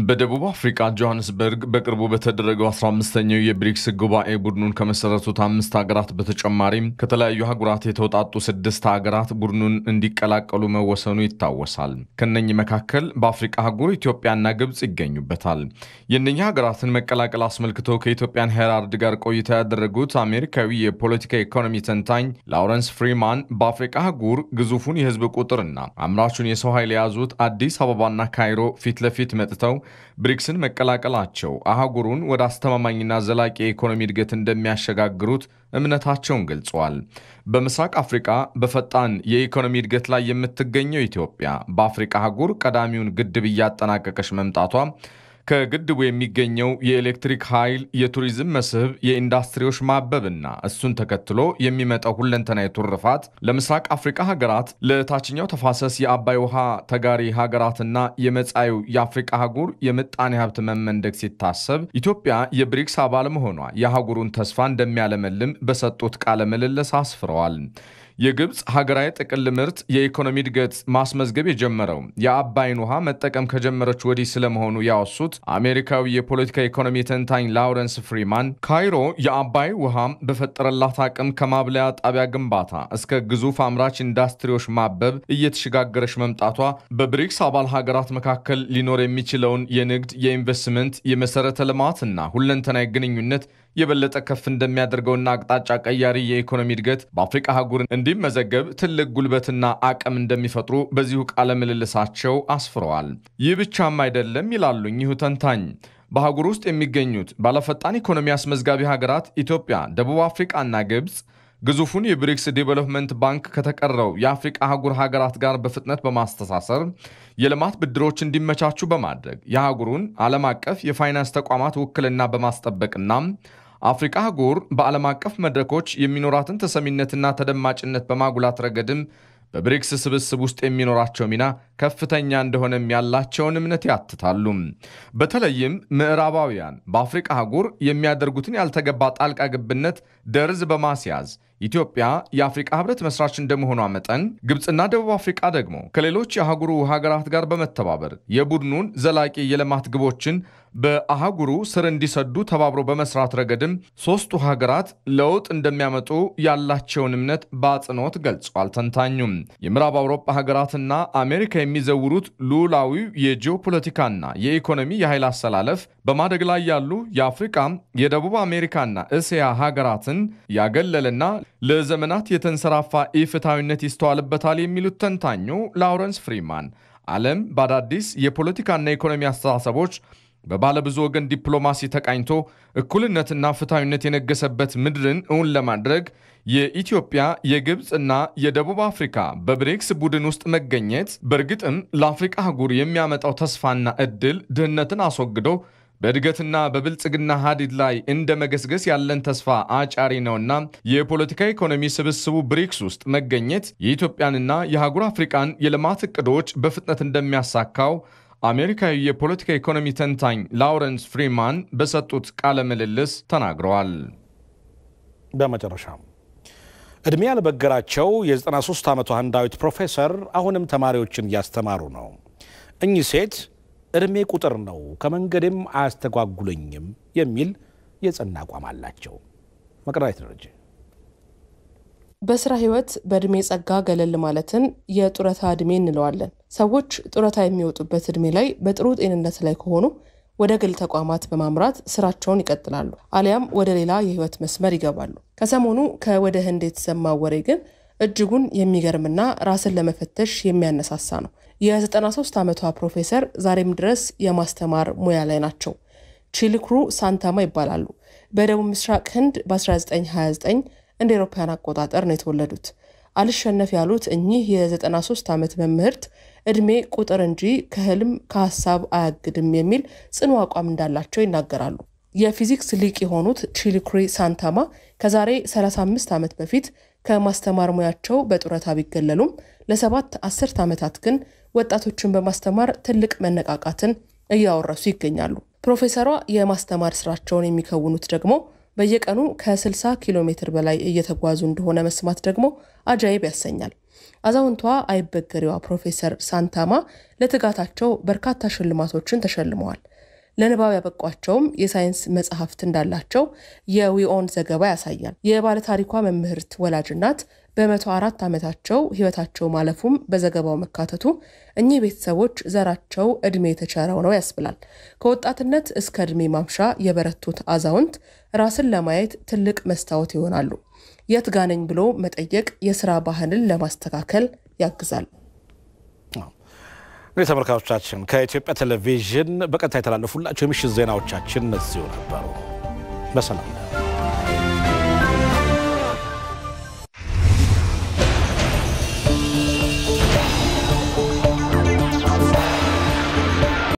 በደቡብ አፍሪካ ጆሃንስበርግ በቅርቡ በተደረገው 15ኛው የብሪክስ ጉባኤ ቡድኑን ከመሰረቱት አምስት ሀገራት በተጨማሪም ከተለያዩ ሀገራት የተውጣጡ ስድስት ሀገራት ቡድኑን እንዲቀላቀሉ መወሰኑ ይታወሳል። ከነኚህ መካከል በአፍሪካ አህጉር ኢትዮጵያና ግብፅ ይገኙበታል። የእነኚህ ሀገራትን መቀላቀል አስመልክቶ ከኢትዮጵያን ሄራርድ ጋር ቆይታ ያደረጉት አሜሪካዊ የፖለቲካ ኢኮኖሚ ተንታኝ ላውረንስ ፍሪማን በአፍሪካ አህጉር ግዙፉን የህዝብ ቁጥርና አምራቹን የሰው ኃይል የያዙት አዲስ አበባና ካይሮ ፊት ለፊት መጥተው ብሪክስን መቀላቀላቸው አህጉሩን ወደ አስተማማኝና ዘላቂ የኢኮኖሚ እድገት እንደሚያሸጋግሩት እምነታቸውን ገልጸዋል። በምስራቅ አፍሪካ በፈጣን የኢኮኖሚ እድገት ላይ የምትገኘው ኢትዮጵያ በአፍሪካ አህጉር ቀዳሚውን ግድብ እያጠናቀቀች መምጣቷ ከግድቡ የሚገኘው የኤሌክትሪክ ኃይል የቱሪዝም መስህብ፣ የኢንዱስትሪዎች ማበብና እሱን ተከትሎ የሚመጣው ሁለንተናዊ ትሩፋት ለምስራቅ አፍሪካ ሀገራት፣ ለታችኛው ተፋሰስ የአባይ ውሃ ተጋሪ ሀገራትና የመጻዩ የአፍሪካ አህጉር የምጣኔ ሀብት መመንደግ ሲታሰብ ኢትዮጵያ የብሪክስ አባል መሆኗ የአህጉሩን ተስፋ እንደሚያለመልም በሰጡት ቃለ ምልልስ አስፍረዋል። የግብፅ ሀገራዊ ጥቅል ምርት የኢኮኖሚ እድገት ማስመዝገብ የጀመረው የአባይን ውሃ መጠቀም ከጀመረች ወዲህ ስለመሆኑ ያወሱት አሜሪካዊ የፖለቲካ ኢኮኖሚ ተንታኝ ላውረንስ ፍሪማን ካይሮ የአባይ ውሃ በፈጠረላት አቅም ከማብለያ ጣቢያ ግንባታ እስከ ግዙፍ አምራች ኢንዱስትሪዎች ማበብ እየተሸጋገረች መምጣቷ በብሪክስ አባል ሀገራት መካከል ሊኖር የሚችለውን የንግድ፣ የኢንቨስትመንት፣ የመሰረተ ልማትና ሁለንተናዊ ግንኙነት የበለጠ ከፍ እንደሚያደርገውና አቅጣጫ ቀያሪ የኢኮኖሚ እድገት በአፍሪቃ አህጉር እንዲመዘገብ ትልቅ ጉልበትና አቅም እንደሚፈጥሩ በዚሁ ቃለ ምልልሳቸው አስፍረዋል። ይህ ብቻም አይደለም ይላሉኝ ይሁ ተንታኝ። በአህጉር ውስጥ የሚገኙት ባለፈጣን ኢኮኖሚ አስመዝጋቢ ሀገራት ኢትዮጵያ፣ ደቡብ አፍሪቃና ግብፅ ግዙፉን የብሪክስ ዴቨሎፕመንት ባንክ ከተቀረው የአፍሪቃ አህጉር ሀገራት ጋር በፍጥነት በማስተሳሰር የልማት ብድሮች እንዲመቻቹ በማድረግ የአህጉሩን ዓለም አቀፍ የፋይናንስ ተቋማት ውክልና በማስጠበቅና አፍሪቃ አህጉር በዓለም አቀፍ መድረኮች የሚኖራትን ተሰሚነትና ተደማጭነት በማጉላት ረገድም በብሪክስ ስብስብ ውስጥ የሚኖራቸው ሚና ከፍተኛ እንደሆነም ያላቸውን እምነት ያትታሉ። በተለይም ምዕራባውያን በአፍሪቃ አህጉር የሚያደርጉትን ያልተገባ ጣልቃ ግብነት ደርዝ በማስያዝ ኢትዮጵያ የአፍሪቃ ህብረት መስራች እንደመሆኗ መጠን ግብፅና ደቡብ አፍሪቃ ደግሞ ከሌሎች የአህጉሩ ሀገራት ጋር በመተባበር የቡድኑን ዘላቂ የልማት ግቦችን በአህጉሩ ስር እንዲሰዱ ተባብሮ በመስራት ረገድም ሶስቱ ሀገራት ለውጥ እንደሚያመጡ ያላቸውን እምነት በአጽንኦት ገልጸዋል። ተንታኙም የምዕራብ አውሮፓ ሀገራትና አሜሪካ የሚዘውሩት ሉዓላዊው የጂኦፖለቲካና የኢኮኖሚ የኃይል አሰላለፍ በማደግ ላይ ያሉ የአፍሪካ የደቡብ አሜሪካና እስያ ሀገራትን ያገለለና ለዘመናት የተንሰራፋ ኢፍትሐዊነት ይስተዋልበታል የሚሉት ተንታኙ ላውረንስ ፍሪማን ዓለም በአዳዲስ የፖለቲካና ኢኮኖሚ አስተሳሰቦች በባለብዙ ወገን ዲፕሎማሲ ተቃኝቶ እኩልነትና ፍትሐዊነት የነገሰበት ምድርን እውን ለማድረግ የኢትዮጵያ የግብፅና የደቡብ አፍሪካ በብሪክስ ቡድን ውስጥ መገኘት በእርግጥም ለአፍሪቃ አህጉር የሚያመጣው ተስፋና እድል ድህነትን አስወግዶ በእድገትና በብልጽግና ሀዲድ ላይ እንደ መገስገስ ያለን ተስፋ አጫሪ ነውና የፖለቲካ ኢኮኖሚ ስብስቡ ብሪክስ ውስጥ መገኘት የኢትዮጵያንና የአህጉር አፍሪቃን የልማት እቅዶች በፍጥነት እንደሚያሳካው አሜሪካዊ የፖለቲካ ኢኮኖሚ ተንታኝ ላውረንስ ፍሪማን በሰጡት ቃለ ምልልስ ተናግረዋል። በመጨረሻ እድሜ ያልበገራቸው የ93 ዓመቱ ህንዳዊት ፕሮፌሰር አሁንም ተማሪዎችን እያስተማሩ ነው። እኚህ ሴት እድሜ ቁጥር ነው፣ ከመንገዴም አያስተጓጉለኝም የሚል የጸና አቋም አላቸው። መቅዳት ደረጀ በስራ ህይወት በእድሜ ጸጋ ገለል ማለትን የጡረታ እድሜ እንለዋለን። ሰዎች ጡረታ የሚወጡበት እድሜ ላይ በጥሩ ጤንነት ላይ ከሆኑ ወደ ግል ተቋማት በማምራት ስራቸውን ይቀጥላሉ፣ አሊያም ወደ ሌላ የህይወት መስመር ይገባሉ። ከሰሞኑ ከወደ ህንድ የተሰማው ወሬ ግን እጅጉን የሚገርምና ራስን ለመፈተሽ የሚያነሳሳ ነው። የ93 ዓመቷ ፕሮፌሰር ዛሬም ድረስ የማስተማር ሙያ ላይ ናቸው። ቺልክሩ ሳንታማ ይባላሉ። በደቡብ ምስራቅ ህንድ በ1929 እንደ ኤሮፓያን አቆጣጠር ነው የተወለዱት። አልሸነፍ ያሉት እኚህ የ93 ዓመት መምህርት እድሜ ቁጥር እንጂ ከህልም ከሀሳብ አያግድም የሚል ጽኑ አቋም እንዳላቸው ይናገራሉ። የፊዚክስ ሊቅ የሆኑት ቺሊኩሪ ሳንታማ ከዛሬ 35 ዓመት በፊት ከማስተማር ሙያቸው በጡረታ ቢገለሉም ለሰባት አስርት ዓመታት ግን ወጣቶችን በማስተማር ትልቅ መነቃቃትን እያወረሱ ይገኛሉ። ፕሮፌሰሯ የማስተማር ስራቸውን የሚከውኑት ደግሞ በየቀኑ ከ60 ኪሎ ሜትር በላይ እየተጓዙ እንደሆነ መስማት ደግሞ አጃይብ ያሰኛል። አዛውንቷ አይበገሬዋ ፕሮፌሰር ሳንታማ ለትጋታቸው በርካታ ሽልማቶችን ተሸልመዋል። ለንባብ ያበቋቸውም የሳይንስ መጽሐፍት እንዳላቸው የዊኦን ዘገባ ያሳያል። የባለታሪኳ መምህርት ወላጅ እናት በመቶ አራት ዓመታቸው ሕይወታቸው ማለፉም በዘገባው መካተቱ እኚህ ቤተሰቦች ዘራቸው ዕድሜ የተቸረው ነው ያስብላል። ከወጣትነት እስከ ዕድሜ ማምሻ የበረቱት አዛውንት ራስን ለማየት ትልቅ መስታወት ይሆናሉ። የት ጋ ነኝ ብሎ መጠየቅ የስራ ባህልን ለማስተካከል ያግዛል። እንግዲህ ተመልካቾቻችን ከኢትዮጵያ ቴሌቪዥን በቀጥታ የተላለፉላቸው የምሽት ዜናዎቻችን እዚሁ ነበሩ። በሰላም